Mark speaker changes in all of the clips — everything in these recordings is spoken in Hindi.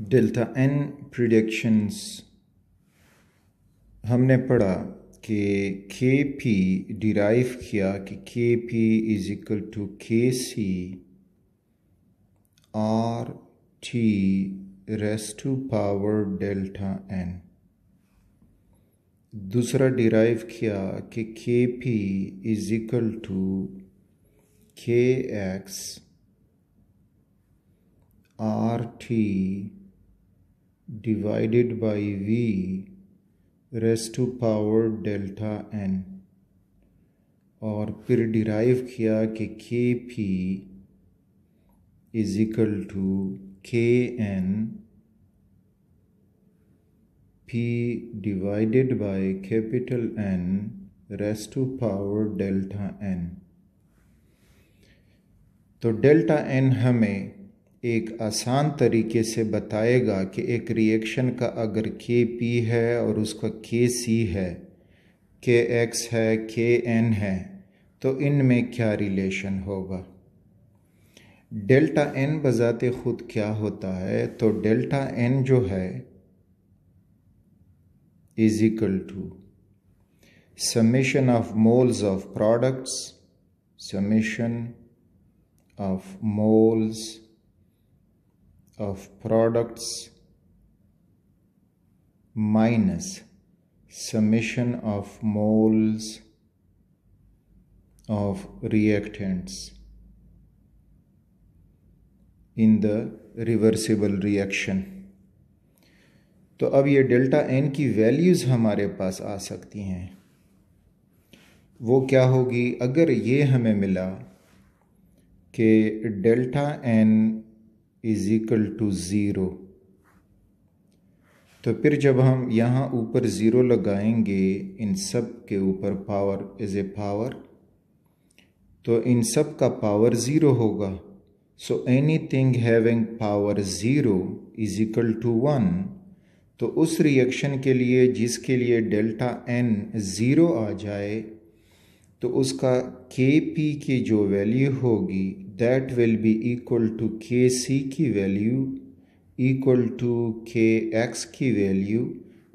Speaker 1: डेल्टा एन प्रिडिक्शंस हमने पढ़ा कि के पी डिराइव किया कि K P is equal to K C R T raise to power delta N दूसरा डिराइव किया कि K P is equal to K X R T divided by V raise to power delta N और फिर डिराइव किया कि K P is equal to K N P divided by capital N raise to power delta N तो डेल्टा एन हमें एक आसान तरीके से बताएगा कि एक रिएक्शन का अगर के पी है और उसका के सी है के एक्स है के एन है तो इनमें क्या रिलेशन होगा डेल्टा एन बज़ाते ख़ुद क्या होता है तो डेल्टा एन जो है is equal to summation of moles of products summation of moles of products minus summation of moles of reactants in the reversible reaction तो अब ये डेल्टा एन की वैल्यूज़ हमारे पास आ सकती हैं वो क्या होगी अगर ये हमें मिला कि delta N is equal to zero तो फिर जब हम यहाँ ऊपर ज़ीरो लगाएंगे इन सब के ऊपर पावर इज़ ए पावर तो इन सब का पावर ज़ीरो होगा so anything having power zero is equal to one तो उस रिएक्शन के लिए जिसके लिए डेल्टा एन ज़ीरो आ जाए तो उसका के पी की जो वैल्यू होगी that will be equal to K C की value equal to K X की value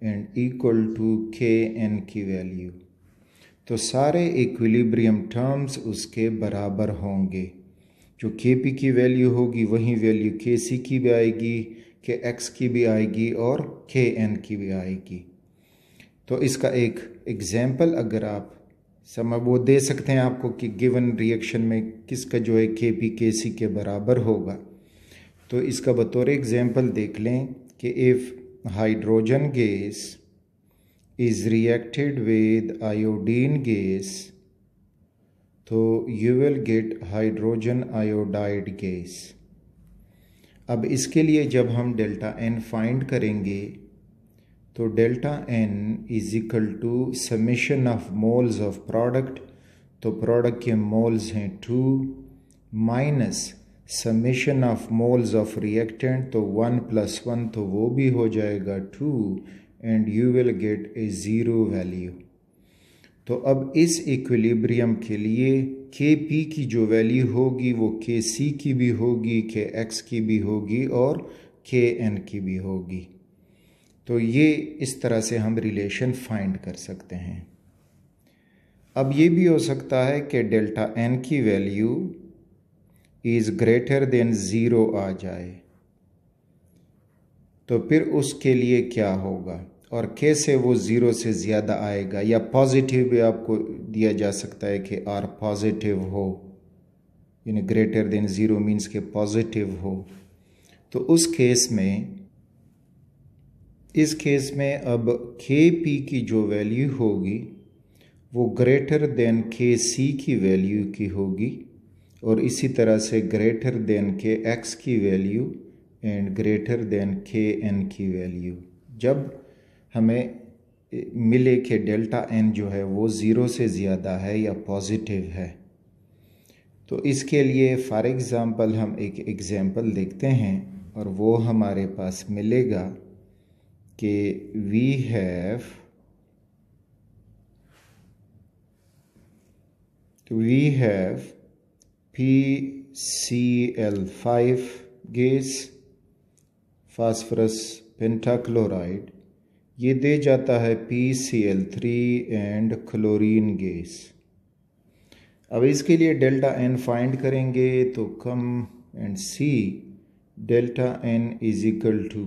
Speaker 1: and equal to K N की वैल्यू तो सारे इक्विलिब्रियम टर्म्स उसके बराबर होंगे जो के पी की वैल्यू होगी वही वैल्यू के सी की भी आएगी के एक्स की भी आएगी और के एन की भी आएगी तो इसका एक एग्ज़ाम्पल अगर आप समय वो दे सकते हैं आपको कि गिवन रिएक्शन में किसका जो है के पी के सी के बराबर होगा तो इसका बतौर एग्जाम्पल देख लें कि if hydrogen gas is reacted with iodine gas तो you will get hydrogen iodide gas अब इसके लिए जब हम डेल्टा एन फाइंड करेंगे तो delta N is equal to summation of moles of product तो प्रोडक्ट के मोल्स हैं two minus summation of moles of reactant तो वन प्लस वन तो वो भी हो जाएगा two and you will get a zero value तो अब इस इक्विलिब्रियम के लिए के पी की जो वैल्यू होगी वो के सी की भी होगी के एक्स की भी होगी और के एन की भी होगी तो ये इस तरह से हम रिलेशन फाइंड कर सकते हैं अब ये भी हो सकता है कि डेल्टा एन की value is greater than zero आ जाए तो फिर उसके लिए क्या होगा और कैसे वो ज़ीरो से ज़्यादा आएगा या पॉजिटिव भी आपको दिया जा सकता है कि आर पॉजिटिव हो यानी ग्रेटर देन ज़ीरो मीन्स के पॉजिटिव हो तो उस केस में इस केस में अब के पी की जो वैल्यू होगी वो ग्रेटर देन के सी की वैल्यू की होगी और इसी तरह से ग्रेटर देन के एक्स की value and greater than K N की वैल्यू जब हमें मिले के डेल्टा एन जो है वो ज़ीरो से ज़्यादा है या पॉजिटिव है तो इसके लिए फॉर एग्ज़ाम्पल हम एक एग्ज़ाम्पल देखते हैं और वो हमारे पास मिलेगा we we have P C L five gas phosphorus pentachloride ये दे जाता है P C L three and chlorine gas अब इसके लिए डेल्टा एन फाइंड करेंगे तो come and see delta N is equal to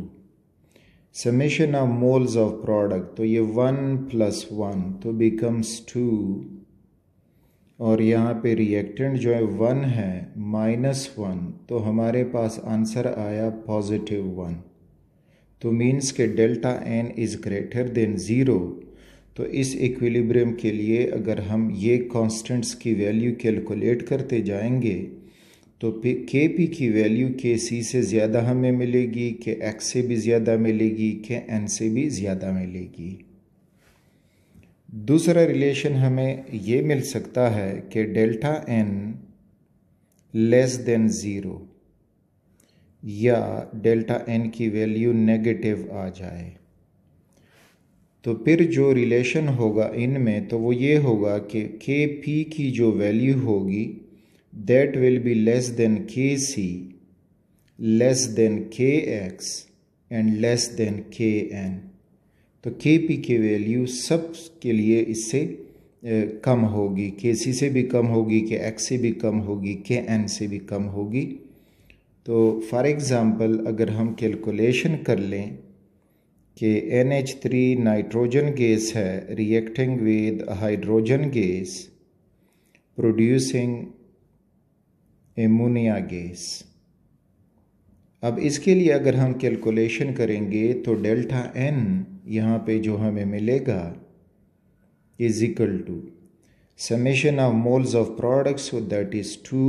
Speaker 1: summation of moles of product तो ये वन प्लस वन तो बिकम्स टू और यहाँ पे रिएक्टेंट जो है वन है माइनस वन तो हमारे पास आंसर आया पॉजिटिव वन तो मीन्स के delta N is greater than zero तो इस इक्विलिब्रियम के लिए अगर हम ये कांस्टेंट्स की वैल्यू कैलकुलेट करते जाएंगे तो के पी की वैल्यू के सी से ज़्यादा हमें मिलेगी के एक्स से भी ज़्यादा मिलेगी के एन से भी ज़्यादा मिलेगी दूसरा रिलेशन हमें ये मिल सकता है कि delta N less than zero या डेल्टा एन की वैल्यू नेगेटिव आ जाए तो फिर जो रिलेशन होगा इनमें तो वो ये होगा कि के पी की जो वैल्यू होगी that will be less than kc, less than kx and less than kn. तो के पी की वैल्यू सब के लिए इससे कम होगी के सी से भी कम होगी के एक्स से भी कम होगी के एन से भी कम होगी तो फॉर एग्ज़ाम्पल अगर हम कैलकुलेशन कर लें कि N H three nitrogen gas है reacting with hydrogen gas producing ammonia gas अब इसके लिए अगर हम कैलकुलेशन करेंगे तो डेल्टा एन यहाँ पे जो हमें मिलेगा is equal to summation of moles of products that is two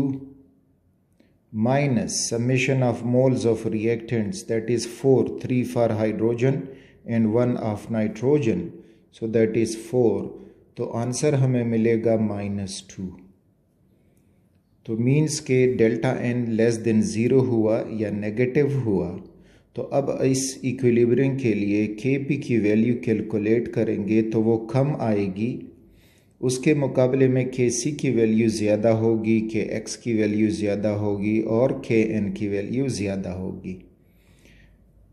Speaker 1: minus summation of moles of reactants that is four three for hydrogen and one of nitrogen so that is four तो आंसर हमें मिलेगा माइनस टू तो मीन्स के delta N less than zero हुआ या नेगेटिव हुआ तो अब इस इक्विलिब्रियम के लिए के पी की वैल्यू कैलकुलेट करेंगे तो वो कम आएगी उसके मुकाबले में के सी की वैल्यू ज़्यादा होगी के एक्स की वैल्यू ज़्यादा होगी और के एन की वैल्यू ज़्यादा होगी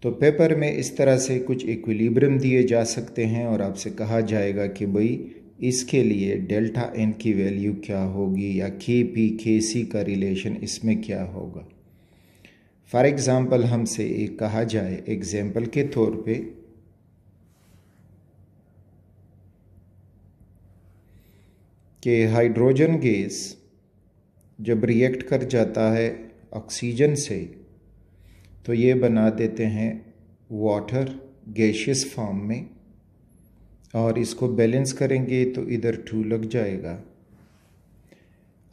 Speaker 1: तो पेपर में इस तरह से कुछ इक्विलिब्रियम दिए जा सकते हैं और आपसे कहा जाएगा कि भाई इसके लिए डेल्टा एन की वैल्यू क्या होगी या के पी के सी का रिलेशन इसमें क्या होगा फॉर एग्ज़ाम्पल हमसे एक कहा जाए एग्जांपल के तौर पे कि हाइड्रोजन गैस जब रिएक्ट कर जाता है ऑक्सीजन से तो ये बना देते हैं वाटर गैशियस फॉर्म में और इसको बैलेंस करेंगे तो इधर टू लग जाएगा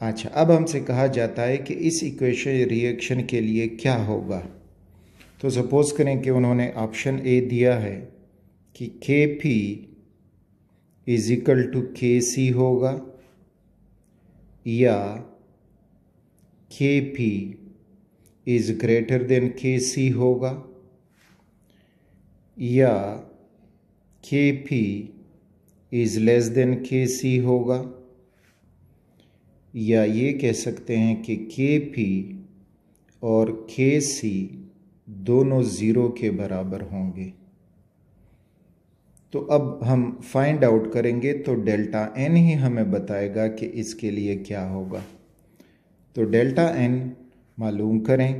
Speaker 1: अच्छा अब हमसे कहा जाता है कि इस इक्वेशन रिएक्शन के लिए क्या होगा तो सपोज़ करें कि उन्होंने ऑप्शन ए दिया है कि K P is equal to K सी होगा या के P is greater than K सी होगा या के P is less than K सी होगा या ये कह सकते हैं कि के पी और के सी दोनों ज़ीरो के बराबर होंगे तो अब हम फाइंड आउट करेंगे तो डेल्टा एन ही हमें बताएगा कि इसके लिए क्या होगा तो डेल्टा एन मालूम करें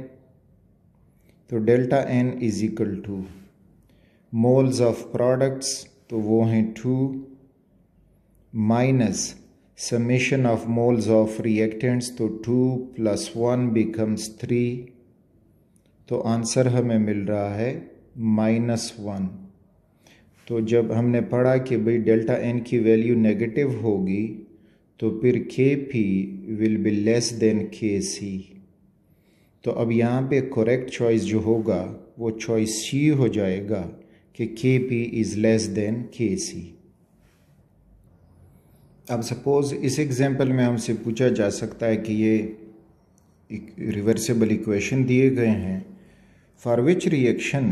Speaker 1: तो delta N is equal to moles of products तो वो हैं two minus summation of moles of reactants तो two plus one becomes three तो आंसर हमें मिल रहा है माइनस वन तो जब हमने पढ़ा कि भाई डेल्टा एन की वैल्यू नेगेटिव होगी तो फिर K P will be less than K C तो अब यहाँ पे करेक्ट चॉइस जो होगा वो चॉइस सी हो जाएगा कि K P is less than K सी अब सपोज़ इस एग्ज़ाम्पल में हमसे पूछा जा सकता है कि ये रिवर्सेबल इक्वेशन दिए गए हैं for which reaction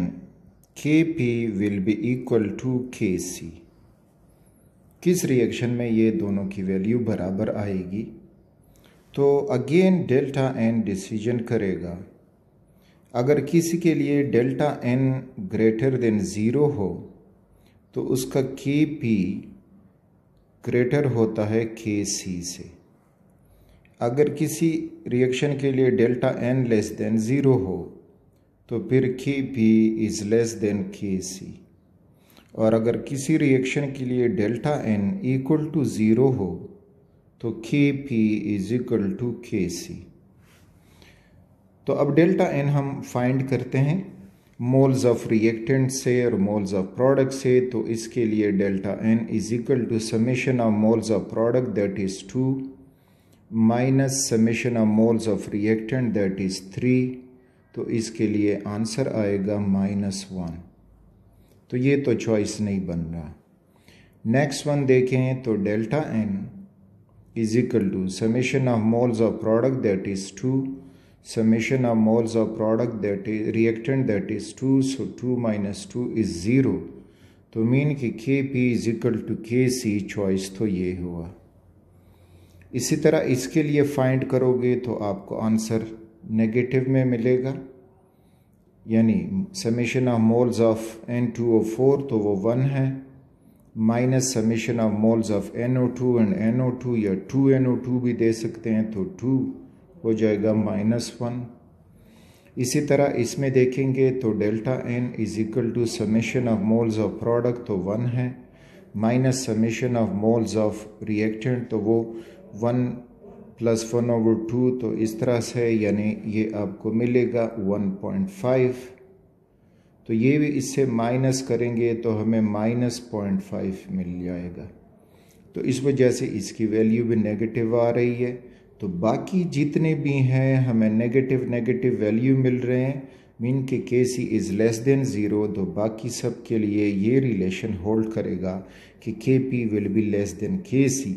Speaker 1: K P will be equal to K C किस रिएक्शन में ये दोनों की वैल्यू बराबर आएगी तो अगेन डेल्टा एन डिसीजन करेगा अगर किसी के लिए delta N greater than zero हो तो उसका के पी ग्रेटर होता है के सी से अगर किसी रिएक्शन के लिए delta N less than zero हो तो फिर K P is less than K सी और अगर किसी रिएक्शन के लिए delta N equal to zero हो तो के P is equal to K C तो अब डेल्टा एन हम फाइंड करते हैं मोल्स ऑफ रिएक्टेंट से और मोल्स ऑफ प्रोडक्ट से तो इसके लिए delta N is equal to summation of moles of product that is two minus summation of moles of reactant that is three तो इसके लिए आंसर आएगा माइनस वन तो ये तो चॉइस नहीं बन रहा नेक्स्ट वन देखें तो delta N is equal to summation of moles of product that is two summation of moles of product that is reactant that is 2 so 2 minus 2 is 0 तो मीन कि K P is equal to K C choice तो ये हुआ इसी तरह इसके लिए फाइंड करोगे तो आपको आंसर नेगेटिव में मिलेगा यानी summation of moles of N two O four तो वो वन है minus summation of moles of N O two and N O two या टू एन ओ टू भी दे सकते हैं तो टू हो जाएगा माइनस वन इसी तरह इसमें देखेंगे तो delta N is equal to summation of moles of product तो वन है minus summation of moles of reactant तो वो one plus one over two तो इस तरह से यानी ये आपको मिलेगा वन पॉइंट फाइव तो ये भी इससे माइनस करेंगे तो हमें माइनस पॉइंट फाइव मिल जाएगा तो इस वजह से इसकी वैल्यू भी नेगेटिव आ रही है तो बाकी जितने भी हैं हमें नेगेटिव नेगेटिव वैल्यू मिल रहे हैं मीन के K C is less than zero तो बाकी सब के लिए ये रिलेशन होल्ड करेगा कि K P will be less than K C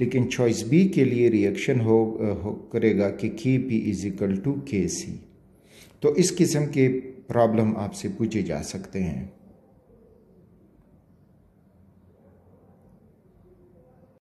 Speaker 1: लेकिन चॉइस बी के लिए रिएक्शन हो, हो करेगा कि K P is equal to K C तो इस किस्म के प्रॉब्लम आपसे पूछे जा सकते हैं